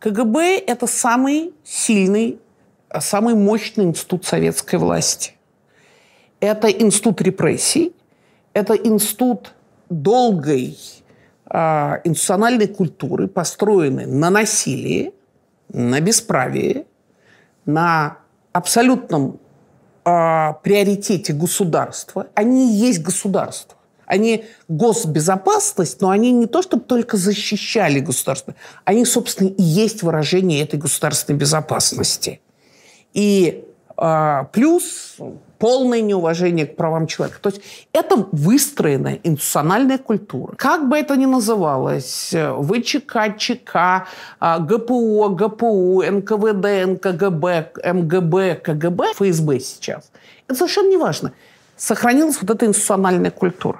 КГБ – это самый сильный, э, самый мощный институт советской власти. Это институт репрессий, это институт долгой э, институциональной культуры, построенной на насилии, на бесправии, на абсолютном э, приоритете государства. Они и есть государство. Они госбезопасность, но они не то, чтобы только защищали государство, они, собственно, и есть выражение этой государственной безопасности. И э, плюс полное неуважение к правам человека. То есть это выстроенная институциональная культура. Как бы это ни называлось, ВЧК, ЧК, а, ГПО, ГПУ, НКВД, НКГБ, МГБ, КГБ, ФСБ сейчас. Это совершенно не важно. Сохранилась вот эта институциональная культура.